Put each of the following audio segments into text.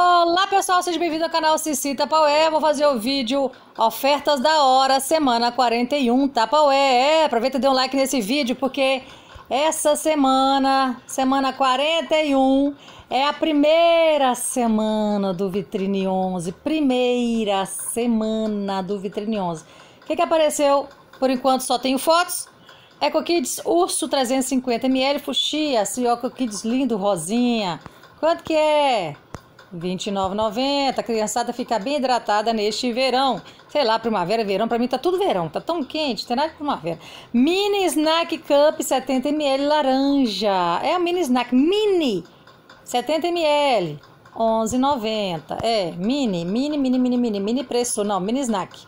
Olá pessoal, sejam bem-vindos ao canal Cici Tapaué. Vou fazer o vídeo Ofertas da Hora, semana 41 Tapaué. Tá, é, aproveita e dê um like nesse vídeo porque essa semana, semana 41, é a primeira semana do Vitrine 11. Primeira semana do Vitrine 11. O que, que apareceu? Por enquanto só tenho fotos. Eco Kids Urso 350ml, Fuxia, Cioco Kids lindo, rosinha. Quanto que é? 29,90. A criançada fica bem hidratada neste verão. Sei lá, primavera, verão, para mim tá tudo verão, tá tão quente, tem nada de primavera. Mini Snack Cup 70ml laranja. É um mini snack, mini 70ml. 11,90. É, mini, mini, mini, mini, mini, mini preço, não, mini snack.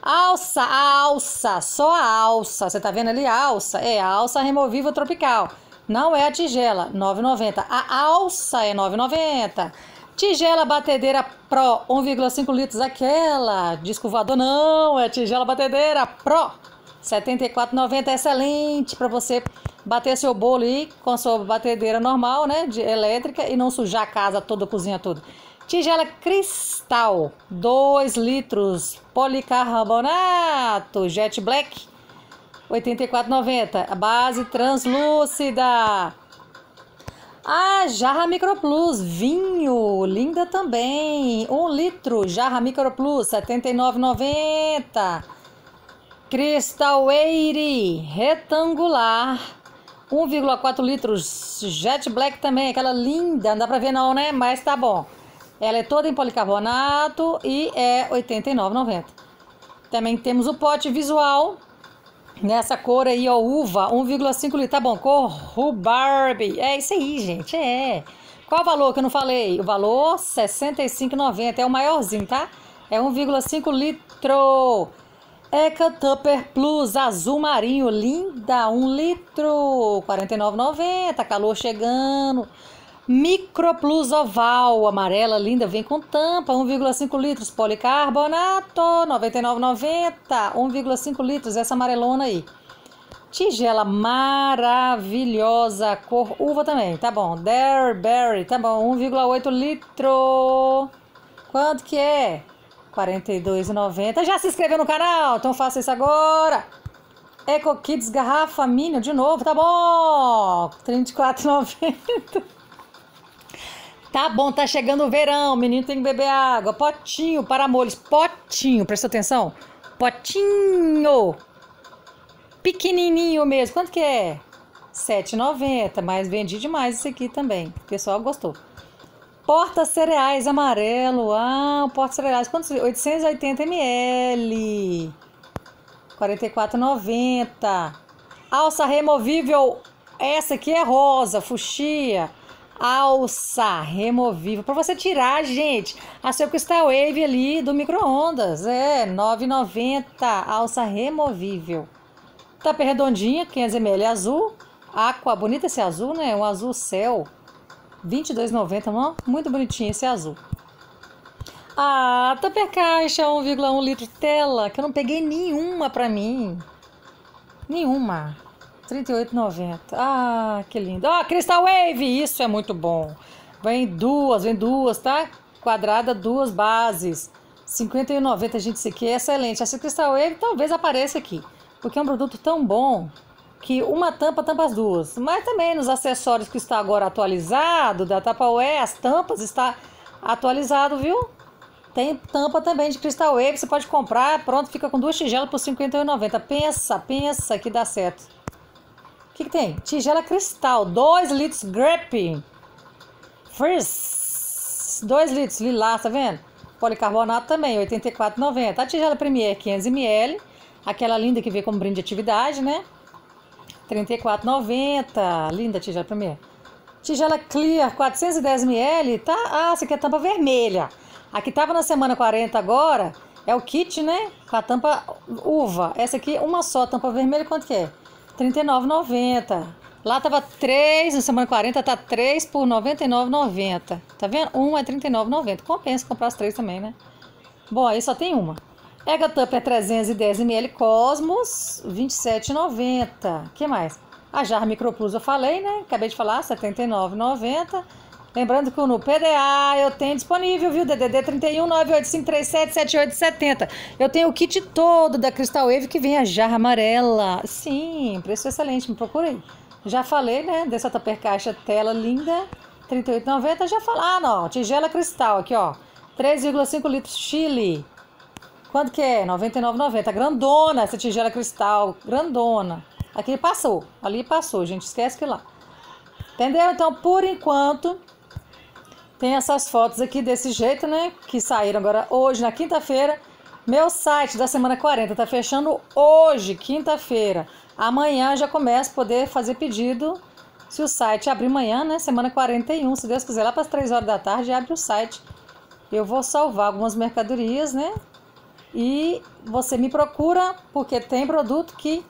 Alça, alça, só a alça. Você tá vendo ali a alça? É, a alça removível tropical. Não é a tigela, 9,90. A alça é 9,90. Tigela batedeira Pro 1,5 litros, aquela. Disco voador não, é tigela batedeira Pro 74,90, excelente para você bater seu bolo aí com a sua batedeira normal, né, de elétrica e não sujar a casa toda, a cozinha toda. Tigela cristal, 2 litros, policarbonato, jet black, 84,90. A base translúcida, ah, jarra Microplus, vinho, linda também. Um litro, jarra Microplus, R$ 79,90. Crystal Eire, retangular, 1,4 litros. Jet Black também, aquela linda, não dá pra ver não, né? Mas tá bom. Ela é toda em policarbonato e é R$ 89,90. Também temos o pote visual Nessa cor aí, ó, uva, 1,5 litro. Tá bom, cor Rubarbe. É isso aí, gente, é. Qual o valor que eu não falei? O valor 65,90. É o maiorzinho, tá? É 1,5 litro. Eca Tupper Plus azul marinho, linda, 1 litro, 49,90. Calor chegando. Micro Plus oval, amarela, linda, vem com tampa, 1,5 litros, policarbonato, 99,90, 1,5 litros, essa amarelona aí. Tigela maravilhosa, cor uva também, tá bom. Derberry, tá bom, 1,8 litro. Quanto que é? 42,90. Já se inscreveu no canal? Então faça isso agora. Eco Kids garrafa Minion de novo, tá bom? 34,90. Tá bom, tá chegando o verão, menino tem que beber água. Potinho para molhos, potinho, presta atenção. Potinho. Pequenininho mesmo, quanto que é? 7,90, mas vendi demais esse aqui também. O pessoal gostou. Porta cereais amarelo. Ah, porta cereais, quantos? 880 ml. 44,90. Alça removível. Essa aqui é rosa, fuxia alça removível para você tirar, gente, a seu Crystal Wave ali do micro-ondas. É, 9,90 alça removível. Tapa redondinha, 500ml azul. Aqua, bonito esse azul, né? Um azul céu. 22,90, mano. Muito bonitinho esse azul. Ah, Tupper tá Caixa 1,1 litro tela, que eu não peguei nenhuma para mim. Nenhuma. 38,90. Ah, que lindo. Ah, Crystal Wave, isso é muito bom. Vem duas, vem duas, tá? Quadrada, duas bases. 51,90, gente, isso aqui é excelente. Essa Crystal Wave talvez apareça aqui, porque é um produto tão bom que uma tampa tampa as duas. Mas também nos acessórios que está agora atualizado, da Tupperware, as tampas está atualizado, viu? Tem tampa também de Crystal Wave, você pode comprar, pronto, fica com duas tigelas por R$ 51,90. Pensa, pensa que dá certo. O que, que, tem? Tigela cristal, 2 litros grape. Frizz, 2 litros lilás, tá vendo? Policarbonato também, 84,90. A tigela Premier, 500 ml. Aquela linda que vem como brinde de atividade, né? 34,90. Linda a tigela Premier. Tigela Clear, 410 ml. Tá? Ah, essa aqui é tampa vermelha. Aqui tava na semana 40 agora. É o kit, né? Com a tampa uva. Essa aqui, uma só, tampa vermelha, quanto que é? 39,90. Lá tava 3, na semana 40 tá 3 por 99,90. Tá vendo? Um é 39,90. Compensa comprar as três também, né? Bom, aí só tem uma. Ega Tupper 310ml Cosmos, 27,90. que mais? A jarra Microplus eu falei, né? Acabei de falar, 79,90. Lembrando que no PDA eu tenho disponível, viu? DDD 31 985377870. Eu tenho o kit todo da Crystal Wave que vem a jarra amarela. Sim, preço excelente, me procurei. Já falei, né? Dessa tupper caixa tela linda, 38,90. Já falar, ah, não, tigela cristal aqui, ó. 3,5 litros Chile. Quanto que é? 99,90. Grandona essa tigela cristal, grandona. Aqui passou, ali passou, gente. Esquece que lá. Entendeu? Então, por enquanto, tem essas fotos aqui desse jeito, né? Que saíram agora hoje, na quinta-feira. Meu site da semana 40 tá fechando hoje, quinta-feira. Amanhã já começa a poder fazer pedido. Se o site abrir amanhã, né? Semana 41, se Deus quiser, lá para as 3 horas da tarde, abre o site. Eu vou salvar algumas mercadorias, né? E você me procura, porque tem produto que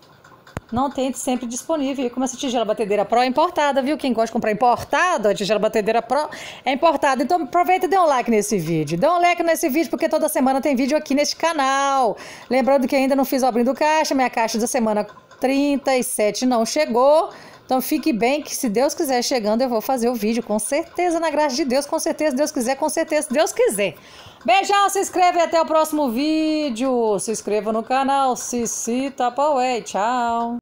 não tente sempre disponível. E como essa tigela batedeira Pro é importada, viu? Quem gosta de comprar importado, a tigela batedeira Pro é importada. Então aproveita e dê um like nesse vídeo. Dê um like nesse vídeo porque toda semana tem vídeo aqui neste canal. Lembrando que ainda não fiz o abrindo caixa, minha caixa da semana 37 não chegou. Então fique bem que se Deus quiser chegando eu vou fazer o vídeo com certeza na graça de Deus, com certeza Deus quiser, com certeza Deus quiser. Beijão, se inscreve e até o próximo vídeo. Se inscreva no canal, Cici Tapaué. Tchau.